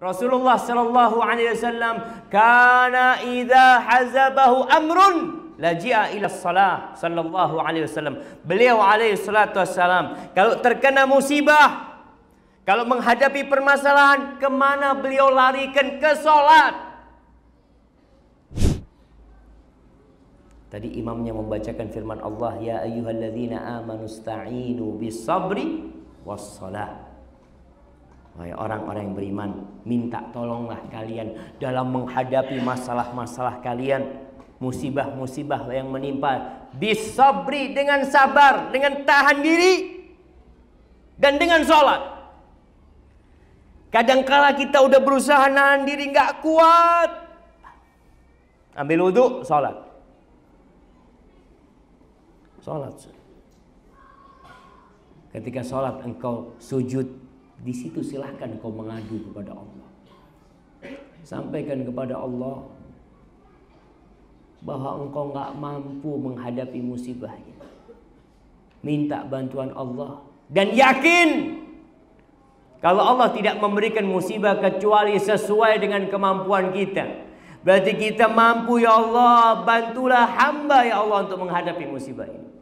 Rasulullah sallallahu alaihi wasallam kana idza hazabahu amrun laji'a ila salah sallallahu alaihi wasallam. Beliau alaihi salatu wasallam kalau terkena musibah, kalau menghadapi permasalahan, kemana beliau larikan ke solat? Tadi imamnya membacakan firman Allah, "Ya ayyuhalladzina amanu sta'inu bis sabri was salah." orang-orang yang beriman, minta tolonglah kalian dalam menghadapi masalah-masalah kalian, musibah-musibah yang menimpa. disobri dengan sabar, dengan tahan diri, dan dengan sholat. Kadangkala kita udah berusaha nahan diri nggak kuat. Ambil wudhu, sholat. Sholat. Ketika sholat engkau sujud di situ silahkan kau mengadu kepada Allah. Sampaikan kepada Allah bahwa engkau nggak mampu menghadapi musibahnya. Minta bantuan Allah dan yakin kalau Allah tidak memberikan musibah kecuali sesuai dengan kemampuan kita. Berarti kita mampu ya Allah, bantulah hamba ya Allah untuk menghadapi musibah ini.